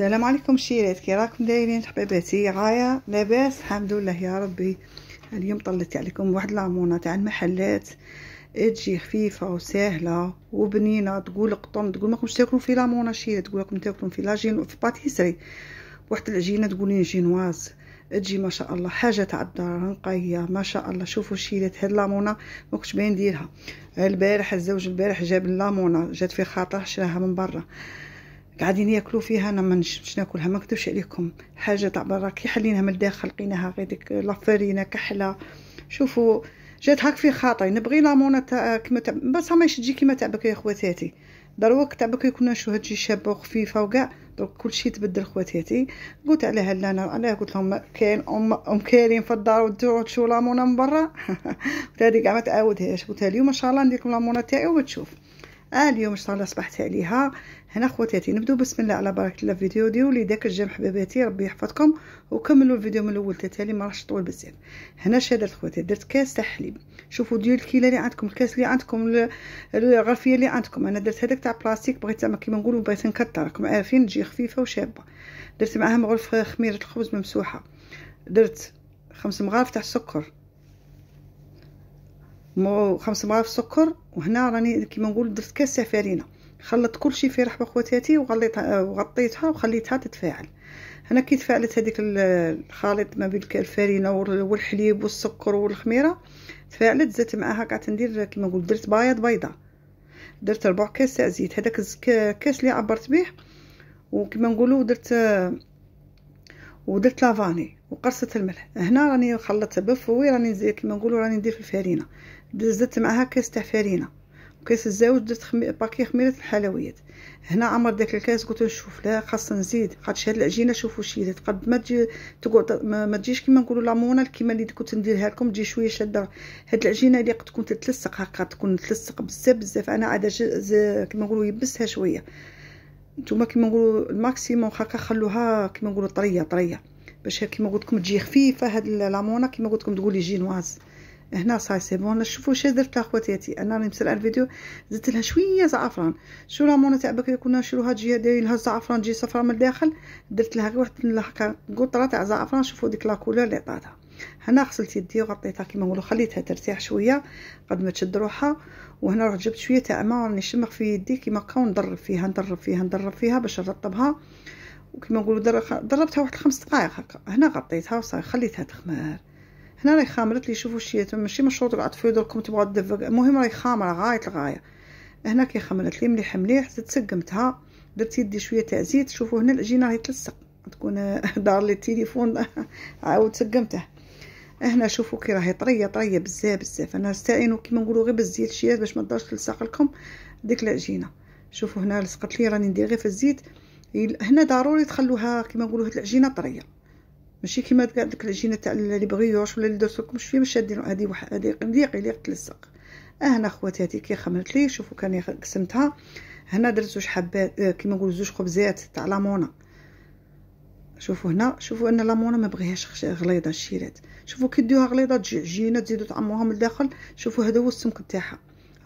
السلام عليكم شيرات كي راكم دايرين حبيباتي غايه لاباس الحمد لله يا ربي اليوم طلعت عليكم واحد لامونه تاع المحلات تجي خفيفه وسهله وبنينه تقول قطن تقول ماكمش تاكلوا في لامونه شيرات تقول لكم تاكلوا في لاجين في باتيسري واحد العجينه تقولين جينواز تجي ما شاء الله حاجه تاع الدار نقيه ما شاء الله شوفوا شيلت هاد لامونه ما كنتش باين نديرها البارح الزوج البارح جاب لامونه جات في خاطره شراها من برا قاعدين ياكلوا فيها انا ما نشمش ناكلها ما نكذبش عليكم حاجه تاع برا كي حليناها من الداخل لقيناها غير ديك لافرينه كحله شوفوا جات هاك في خاطري نبغي لامونه تاع كيما تاع بصح ما تجي كيما تاع بكري خواتاتي دروك تاع بكري كنا نشوف هادشي شابه وخفيفه وكاع دروك كلشي تبدل خواتاتي قلت عليها لا انا انا قلت لهم كاين ام ام كريم في الدار وتدعوا تشوفوا لامونه من برا قلت هذه كاع ما تعاودهاش قلت اليوم ان شاء الله ندير لكم لامونه تاعي وتشوف آه اليوم ان شاء الله صبحت عليها هنا خواتاتي نبداو بسم الله على بركه الله فيديو ديولي داك الجيم حبيباتي ربي يحفظكم وكملوا الفيديو من الاول تتالي ما راحش طول بزاف هنا شادت خواتاتي درت كاس تاع حليب شوفوا ديال الكيله اللي عندكم الكاس اللي عندكم الغرفيه اللي عندكم انا درت هذاك تاع بلاستيك بغيت زعما كيما نقولوا بغيت نكثر راكم عارفين تجي خفيفه وشابه درت معاها مغرف خميره الخبز ممسوحه درت خمس مغارف تاع السكر مو خمس في سكر وهنا راني كيما نقول درت كاس سفارينه خلطت كل شيء في رحبه خواتاتي وغليت وغطيتها وخليتها تتفاعل هنا كي تفاعلت هذيك الخليط ما بين الفارينه والحليب والسكر والخميره تفاعلت زدت معاها قعدت ندير كيما نقول درت بياض بيضه درت ربع كاس تاع زيت هذاك الكاس اللي عبرت به وكيما نقولوا درت ودرت لافاني وقرصه الملح هنا راني خلطت بالفوي راني زيت كيما نقولوا راني ندير في الفارينه دزت معها كاس تاع فرينه وكاس الزاوج درت خمي... باكي خميره الحلويات هنا عمر داك الكاس قلت نشوف لا خاص نزيد خاطش هاد العجينه شوفوا شي قد ما تجي تقعد ما تجيش كيما نقولوا لامونال كيما اللي كنت نديرها لكم تجي شويه شاده هاد العجينه اللي قد تكون تتلصق هكا تكون تلصق بزاف بزاف انا عاد كيما نقولوا يبسها شويه نتوما كيما نقولوا الماكسيموم هكا خلوها كيما نقولوا طريه طريه باش كيما قلت لكم تجي خفيفه هاد لامونه كيما قلت لكم تقولي جينواز هنا صاي سي بون شوفوا شنو درت اخواتي انا راني مسرعه الفيديو زدت لها شويه زعفران شو رامونه تاع بكري كنا هاد تجي دايرين لها الزعفران تجي صفرا من الداخل درت لها غير واحد قطره تاع زعفران شوفوا ديك كولور اللي عطاتها هنا غسلت يدي وغطيتها كيما نقولوا خليتها ترتاح شويه قد ما تشد روحها وهنا رحت جبت شويه تاع ماء راني نشمخ في يدي كيما هكا ونضرب فيها نضرب فيها نضرب فيها باش نرطبها وكيما نقولوا دربتها واحد خمس دقائق هكا هنا غطيتها وصافي خليتها تخمر هنا راهي خامرت لي شوفوا الشيات ماشي مشروط الشروط في عطفيو دركم تبغى تدفق المهم راهي خامره غايه الغايه هنا كي خمرت لي مليح مليح تسقمتها درت يدي شويه تاع زيت شوفوا هنا العجينه راهي تلصق تكون دار لي التليفون عاود سقمته هنا شوفوا كي راهي طريه طريه بزاف بزاف انا استعينوا كيما نقولوا غير بالزيت شيات باش ما تضرش تلصق لكم ديك العجينه شوفوا هنا لصقت لي راني ندير غير في الزيت هنا ضروري تخلوها كيما نقولوا هاد العجينه طريه ماشي كيما كاع العجينه تاع لي بغيوش ولا اللي درت لكم شويه باش هادي هادي واحد هادي قليق اللي تلصق اه هنا خواتي هذه كي خمرت لي شوفوا كان قسمتها هنا درت زوج حبات آه، كيما نقول زوج خبزات تاع لامونا شوفوا هنا شوفوا ان لامونا ما بغيهاش غليظه الشيرات شوفوا كي ديوها غليظه تجي عجينه تزيدوا تعموها من الداخل شوفوا هذا هو السمك تاعها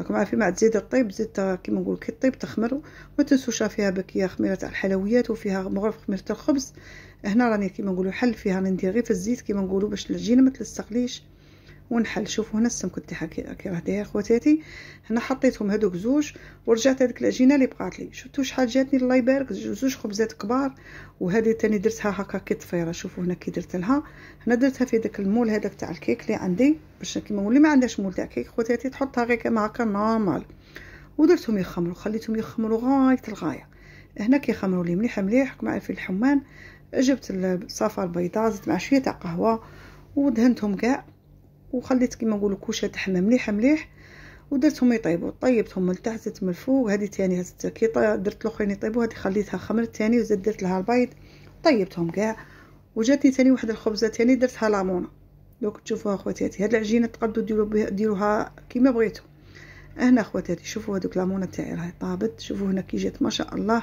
راكم عارفين مع تزيد الطيب تزيد كيما نقول كي طيب تخمر وما تنسوش فيها بكيه خميره تاع الحلويات وفيها مغرف خميره الخبز هنا راني كيما نقولوا حل فيها ندير غير في الزيت كيما نقولوا باش العجينه ما تلصقليش ونحل شوفوا هنا تاعها كي راه داير خواتاتي هنا حطيتهم هذوك زوج ورجعت هذيك العجينه اللي بقات لي شفتوا شحال جاتني الله يبارك زوج خبزات كبار وهذه تاني درتها هكا كي طفيره شوفوا هنا كي درت لها هنا درتها في داك المول هذاك تاع الكيك اللي عندي باش كيما واللي ما عندهاش مول تاع كيك خواتاتي تحطها غير كما هكا نورمال ودرتهم يخمروا خليتهم يخمروا غايه الغايه هنا خمروا لي مليح مليح مع في الحمان جبت الصفا البيضاء زدت مع شويه تاع قهوه ودهنتهم كاع وخليت كيما نقولوا كوشه حمام مليح مليح ودرتهم يطيبوا طيبتهم من تحت زدت من الفوق هذه تاني كي درت الاخرين يطيبوا هذه خليتها خمر تاني وزاد درت لها البيض طيبتهم كاع وجاتني تاني واحد الخبزه تاني درتها لامونه دوك تشوفوها خواتاتي هذه العجينه تقدروا ديروا ديروها كيما بغيتو هنا خواتاتي شوفوا هذوك لامونه تاعي راهي طابت شوفوا هنا كي جات ما شاء الله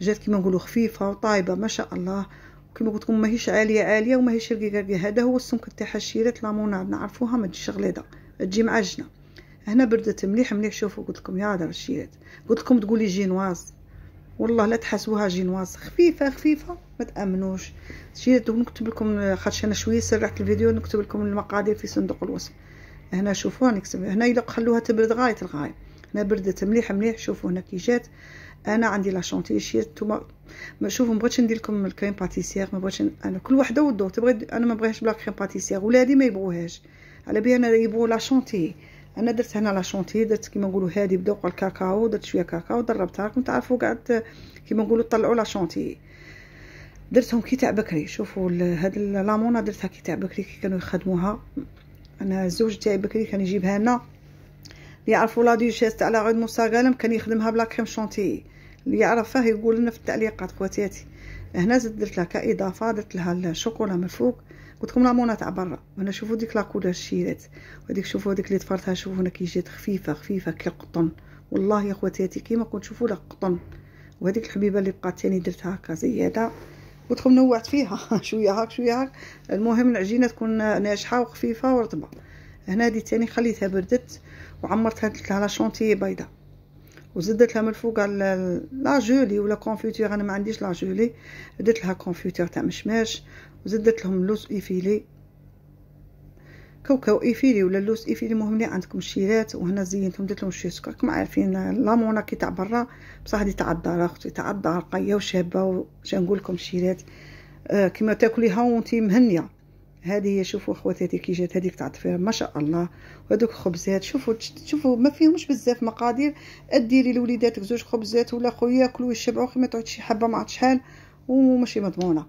جات كيما نقولوا خفيفه وطايبه ما شاء الله كما قلت لكم ماهيش عاليه عاليه وماهيش رقيقه هذا هو السمك تاع لا مونار نعرفوها ما تجيش غليظه تجي معجنه هنا بردت مليح مليح شوفوا قلت لكم يا هذا الشيرات قلت لكم تقولي جينواز والله لا تحسوها جينواز خفيفه خفيفه ما تامنوش شيرات نكتب لكم خاطرش انا شويه سرعت الفيديو نكتب لكم المقادير في صندوق الوصف هنا شوفوها نكتب هنا الا خلوها تبرد غايه الغايه هنا بردت مليح مليح شوفوا هنا كي جات انا عندي لا شي نتوما شوفوا ما بغيتش ندير لكم الكريم باتيسير ما بغيتش انا كل وحده والدور تبغي انا ما بغيتش بلا كريم باتيسير ولادي ما يبغوهاش على بالي انا يبغوا لا شونتي انا درت هنا لا شونتي درت كيما نقولوا هادي بدوق الكاكاو درت شويه كاكاو ضربتها راكم تعرفوا قعدت كيما نقولوا طلعوا لا شونتي درتهم كي تاع بكري شوفوا هاد لامونه درتها كي تاع بكري كي كانوا يخدموها انا الزوج تاعي بكري كان يجيبها لنا اللي يعرفوا لا ديجيست على عود موسى غانم كان يخدمها بلا كريم شونتي اللي يعرفها يقول لنا في التعليقات خواتاتي هنا زدت درت لها كاضافه درت لها الشوكولا من الفوق قلت لكم لامونه تاع برا هنا شوفوا ديك لاكولا شيرات وهذيك شوفوا هذيك اللي طفرتها شوفوا هنا كي جات خفيفه خفيفه كي القطن والله يا خواتاتي كيما كنت تشوفوا لها قطن وهذيك الحبيبه اللي بقات ثاني درتها هكا زياده قلت لكم نوعت فيها شويه هاك شويه هاك المهم العجينه تكون ناجحه وخفيفه ورطبه هنا هادي تاني خليتها بردت وعمرتها درت لها لاشونتيه بيضه وزدت لها من فوق لا جولي ولا كونفيتور انا ما عنديش لا جولي درت لها كونفيتور تاع مشماش وزدت لهم لوز ايفيلي كوكاو ايفيلي ولا لوز ايفيلي مهم لي عندكم الشيرات وهنا زينتهم درت لهم شويه سكر كما عارفين مونا كي تاع برا بصح هذه تاع الدار اختي تاع الدار رقيه وشابه وش نقول لكم الشيرات آه كما تاكليها وانتي مهنيه هذه شوفوا خواتاتي كي جات هذيك تاع ما شاء الله وهذوك خبزات شوفوا شوفوا ما فيهمش بزاف مقادير اديري لوليداتك زوج خبزات ولا خويا ياكلوا يشبعوا كي ما تعود شي حبه ما عاد شحال وماشي مضمونه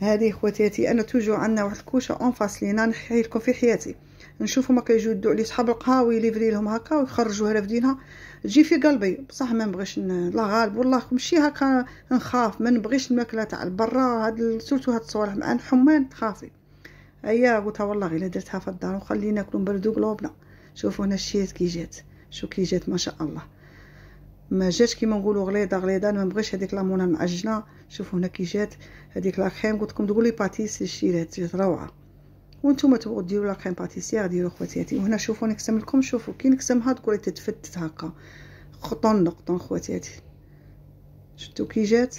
هذه خواتاتي انا توجو عندنا واحد الكوشه اون فاس لينا نحكي لكم في حياتي نشوفوا ما كيجودوا عليه صحاب القهاوي ليفري لهم هكا ويخرجوها لفدينها تجي في قلبي بصح ما نبغيش لا غالب والله ماشي هكا نخاف ما نبغيش الماكله تاع برا هاد سورتو هاد الصوالح مع الحمان تخافي هيا قلتها والله الا درتها في الدار وخلينا ناكلو نبردو قلوبنا شوفوا هنا الشيات كي جات شو كي جات ما شاء الله ما جاتش كيما نقولوا غليظه غليظه ما نبغيش هذيك لامونه معجنه شوفوا هنا كي جات هذيك لا كريم قلت لكم تقولي باتيس الشيرات جات روعه وانتم تبغوا ديروا لا كريم باتيسيير ديروا خواتاتي وهنا شوفوا نكسم لكم شوفوا كي نكسمها تقولي تتفتت هكا خطون نقطون خواتاتي شفتوا كي جات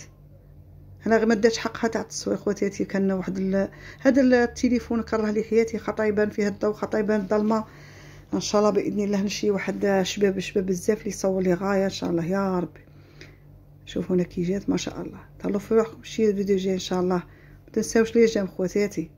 انا غير ما داتش حقها تاع التصوير خواتاتي كان واحد ال... هذا التليفون كره لي حياتي خطا يبان فيه الضو خطا يبان الظلمه ان شاء الله باذن الله نشي واحد شباب شباب بزاف اللي يصور لي غايه ان شاء الله يا ربي شوفوا هنا كي جات ما شاء الله تهلاو في روحكم شي الفيديو جاي ان شاء الله ما تنساوش لي جيم خواتاتي